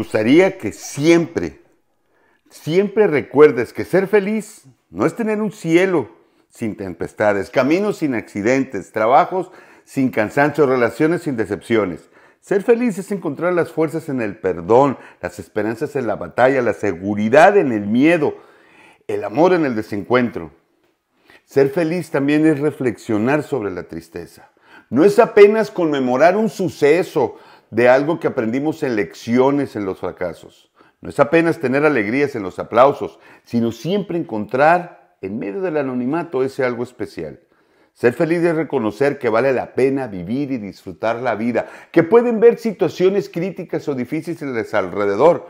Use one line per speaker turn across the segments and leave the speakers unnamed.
gustaría que siempre, siempre recuerdes que ser feliz no es tener un cielo sin tempestades, caminos sin accidentes, trabajos sin cansancio, relaciones sin decepciones. Ser feliz es encontrar las fuerzas en el perdón, las esperanzas en la batalla, la seguridad en el miedo, el amor en el desencuentro. Ser feliz también es reflexionar sobre la tristeza. No es apenas conmemorar un suceso, de algo que aprendimos en lecciones en los fracasos. No es apenas tener alegrías en los aplausos, sino siempre encontrar en medio del anonimato ese algo especial. Ser feliz es reconocer que vale la pena vivir y disfrutar la vida, que pueden ver situaciones críticas o difíciles alrededor,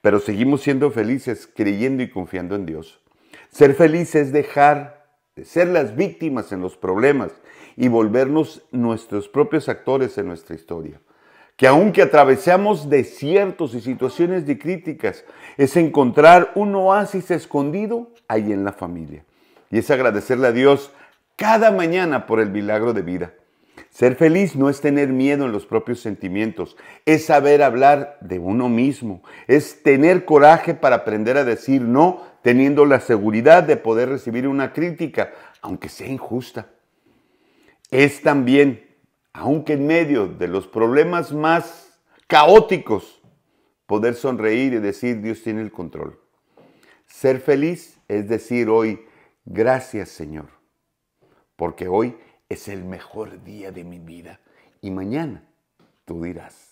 pero seguimos siendo felices creyendo y confiando en Dios. Ser feliz es dejar de ser las víctimas en los problemas y volvernos nuestros propios actores en nuestra historia que aunque atravesamos desiertos y situaciones de críticas, es encontrar un oasis escondido ahí en la familia. Y es agradecerle a Dios cada mañana por el milagro de vida. Ser feliz no es tener miedo en los propios sentimientos, es saber hablar de uno mismo, es tener coraje para aprender a decir no, teniendo la seguridad de poder recibir una crítica, aunque sea injusta. Es también aunque en medio de los problemas más caóticos, poder sonreír y decir Dios tiene el control. Ser feliz es decir hoy, gracias Señor, porque hoy es el mejor día de mi vida y mañana tú dirás.